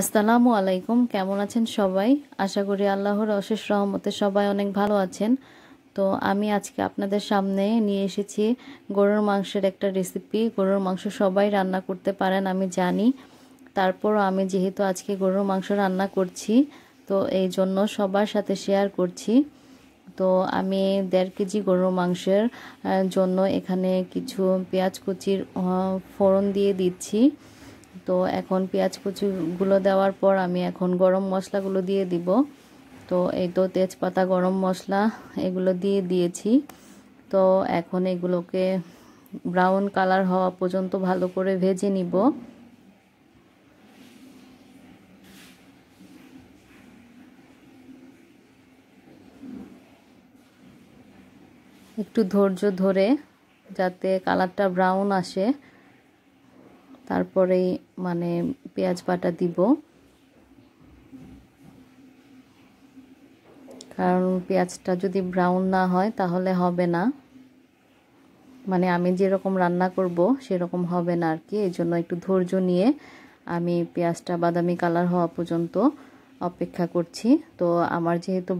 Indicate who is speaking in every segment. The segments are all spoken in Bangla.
Speaker 1: আসসালামু আলাইকুম কেমন আছেন সবাই আশা করি আল্লাহর অশেষ রহমতে সবাই অনেক ভালো আছেন তো আমি আজকে আপনাদের সামনে নিয়ে এসেছি গরুর মাংসের একটা রেসিপি গরুর মাংস সবাই রান্না করতে পারেন আমি জানি তারপর আমি যেহেতু আজকে গরুর মাংস রান্না করছি তো এই জন্য সবার সাথে শেয়ার করছি তো আমি দেড় কেজি গরুর মাংসের জন্য এখানে কিছু পেঁয়াজ কুচির ফোড়ন দিয়ে দিচ্ছি তো এখন পেঁয়াজ কুচিগুলো দেওয়ার পর আমি এখন গরম মশলাগুলো দিয়ে দিব তো এই তো তেজপাতা গরম মশলা এগুলো দিয়ে দিয়েছি তো এখন এগুলোকে ব্রাউন কালার হওয়া পর্যন্ত ভালো করে ভেজে নিব একটু ধৈর্য ধরে যাতে কালারটা ব্রাউন আসে তারপরে মানে পেঁয়াজ বাটা দিব কারণ পেঁয়াজটা যদি ব্রাউন না হয় তাহলে হবে না মানে আমি যেরকম রান্না করব সেরকম হবে না আর কি এই জন্য একটু ধৈর্য নিয়ে আমি পেঁয়াজটা বাদামি কালার হওয়া পর্যন্ত অপেক্ষা করছি তো আমার যেহেতু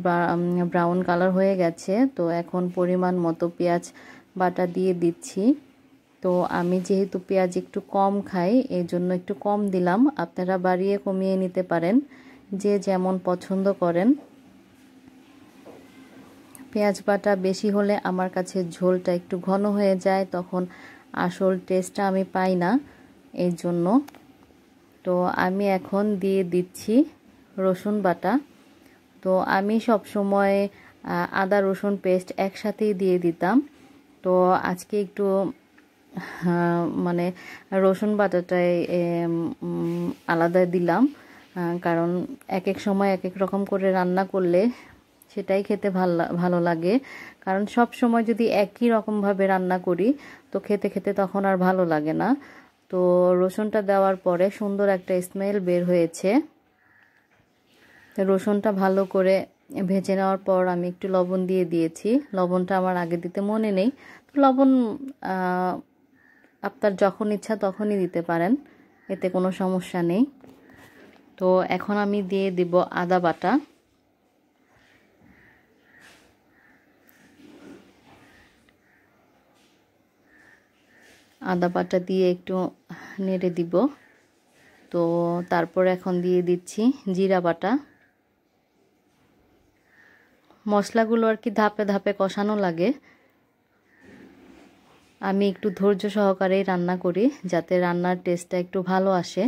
Speaker 1: ব্রাউন কালার হয়ে গেছে তো এখন পরিমাণ মতো পেঁয়াজ বাটা দিয়ে দিচ্ছি তো আমি যেহেতু পেঁয়াজ একটু কম খাই এই জন্য একটু কম দিলাম আপনারা বাড়িয়ে কমিয়ে নিতে পারেন যে যেমন পছন্দ করেন পেঁয়াজ বাটা বেশি হলে আমার কাছে ঝোলটা একটু ঘন হয়ে যায় তখন আসল টেস্টটা আমি পাই না এই জন্য তো আমি এখন দিয়ে দিচ্ছি রসুন বাটা তো আমি সব সময় আদা রসুন পেস্ট একসাথেই দিয়ে দিতাম তো আজকে একটু হ্যাঁ, মানে রসুন বাটাটাই আলাদা দিলাম কারণ এক এক সময় এক এক রকম করে রান্না করলে সেটাই খেতে ভাল ভালো লাগে কারণ সব সময় যদি একই রকমভাবে রান্না করি তো খেতে খেতে তখন আর ভালো লাগে না তো রসুনটা দেওয়ার পরে সুন্দর একটা স্মেল বের হয়েছে রসুনটা ভালো করে ভেজে নেওয়ার পর আমি একটু লবণ দিয়ে দিয়েছি লবণটা আমার আগে দিতে মনে নেই লবণ আপনার যখন ইচ্ছা তখনই দিতে পারেন এতে কোনো সমস্যা নেই তো এখন আমি দিয়ে দিব আদা বাটা আদা বাটা দিয়ে একটু নেড়ে দিব তো তারপর এখন দিয়ে দিচ্ছি জিরা বাটা মশলাগুলো আর কি ধাপে ধাপে কষানো লাগে আমি একটু ধৈর্য সহকারেই রান্না করি যাতে রান্নার টেস্টটা একটু ভালো আসে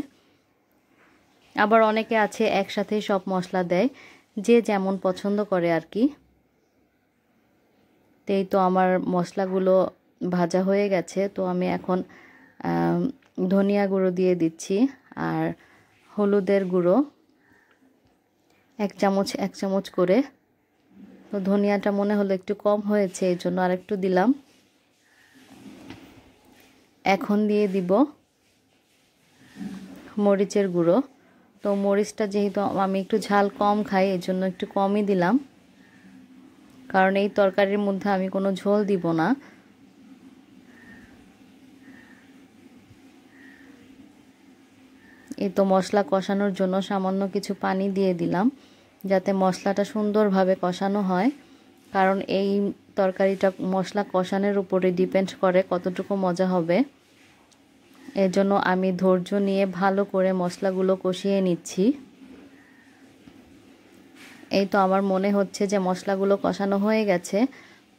Speaker 1: আবার অনেকে আছে একসাথে সব মশলা দেয় যে যেমন পছন্দ করে আর কি তেই তো আমার মশলাগুলো ভাজা হয়ে গেছে তো আমি এখন ধনিয়া গুঁড়ো দিয়ে দিচ্ছি আর হলুদের গুঁড়ো এক চামচ এক চামচ করে তো ধনিয়াটা মনে হলো একটু কম হয়েছে এই জন্য আর একটু দিলাম এখন দিয়ে দিব মরিচের গুঁড়ো তো মরিচটা যেহেতু আমি একটু ঝাল কম খাই এর জন্য একটু কমই দিলাম কারণ এই তরকারির মধ্যে আমি কোনো ঝোল দিব না এই তো মশলা কষানোর জন্য সামান্য কিছু পানি দিয়ে দিলাম যাতে মশলাটা সুন্দরভাবে কষানো হয় কারণ এই তরকারিটা মশলা কষানোর উপরে ডিপেন্ড করে কতটুকু মজা হবে এজন্য আমি ধৈর্য নিয়ে ভালো করে মশলাগুলো কষিয়ে নিচ্ছি এই তো আমার মনে হচ্ছে যে মশলাগুলো কষানো হয়ে গেছে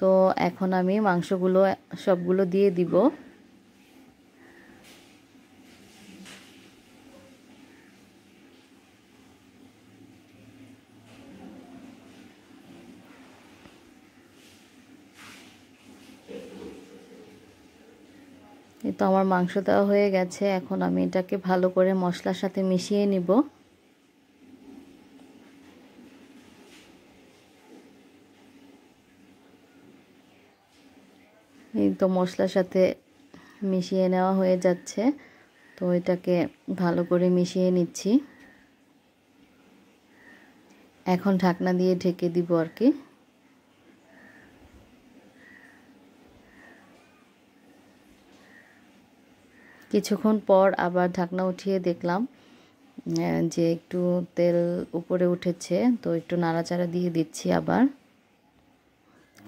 Speaker 1: তো এখন আমি মাংসগুলো সবগুলো দিয়ে দিব এই তো আমার মাংস দেওয়া হয়ে গেছে এখন আমি এটাকে ভালো করে মশলার সাথে মিশিয়ে নিব এই তো মশলার সাথে মিশিয়ে নেওয়া হয়ে যাচ্ছে তো এটাকে ভালো করে মিশিয়ে নিচ্ছি এখন ঢাকনা দিয়ে ঢেকে দিব আর কি কিছুক্ষণ পর আবার ঢাকনা উঠিয়ে দেখলাম যে একটু তেল উপরে উঠেছে তো একটু নাড়াচাড়া দিয়ে দিচ্ছি আবার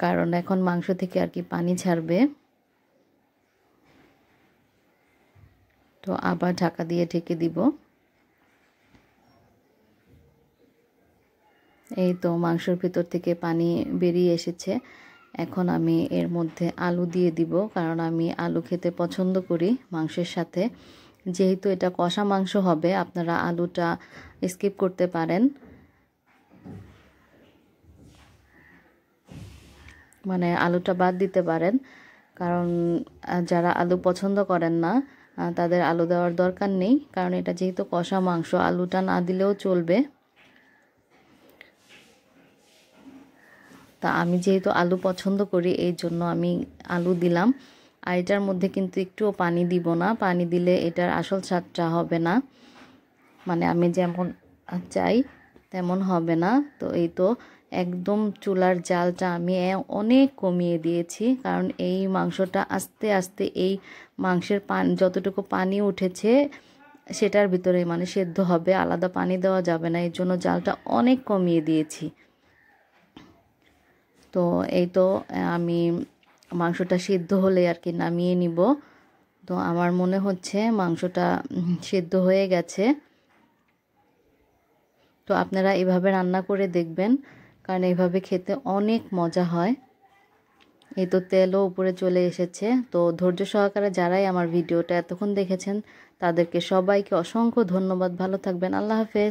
Speaker 1: কারণ এখন মাংস থেকে আর কি পানি ছাড়বে তো আবার ঢাকা দিয়ে ঢেকে দিব এই তো মাংসর ভিতর থেকে পানি বেরিয়ে এসেছে এখন আমি এর মধ্যে আলু দিয়ে দিব কারণ আমি আলু খেতে পছন্দ করি মাংসের সাথে যেহেতু এটা কষা মাংস হবে আপনারা আলুটা স্কিপ করতে পারেন মানে আলুটা বাদ দিতে পারেন কারণ যারা আলু পছন্দ করেন না তাদের আলু দেওয়ার দরকার নেই কারণ এটা যেহেতু কষা মাংস আলুটা না দিলেও চলবে তা আমি যেহেতু আলু পছন্দ করি এই জন্য আমি আলু দিলাম আর এটার মধ্যে কিন্তু একটুও পানি দিব না পানি দিলে এটার আসল স্বাদটা হবে না মানে আমি যেমন চাই তেমন হবে না তো এই তো একদম চুলার জালটা আমি অনেক কমিয়ে দিয়েছি কারণ এই মাংসটা আস্তে আস্তে এই মাংসের পান যতটুকু পানি উঠেছে সেটার ভিতরে মানে সেদ্ধ হবে আলাদা পানি দেওয়া যাবে না এর জন্য জালটা অনেক কমিয়ে দিয়েছি তো এই তো আমি মাংসটা সিদ্ধ হলে আর কি নামিয়ে নিব তো আমার মনে হচ্ছে মাংসটা সিদ্ধ হয়ে গেছে তো আপনারা এভাবে রান্না করে দেখবেন কারণ এভাবে খেতে অনেক মজা হয় এই তো তেলও উপরে চলে এসেছে তো ধৈর্য সহকারে যারাই আমার ভিডিওটা এতক্ষণ দেখেছেন তাদেরকে সবাইকে অসংখ্য ধন্যবাদ ভালো থাকবেন আল্লাহ হাফেজ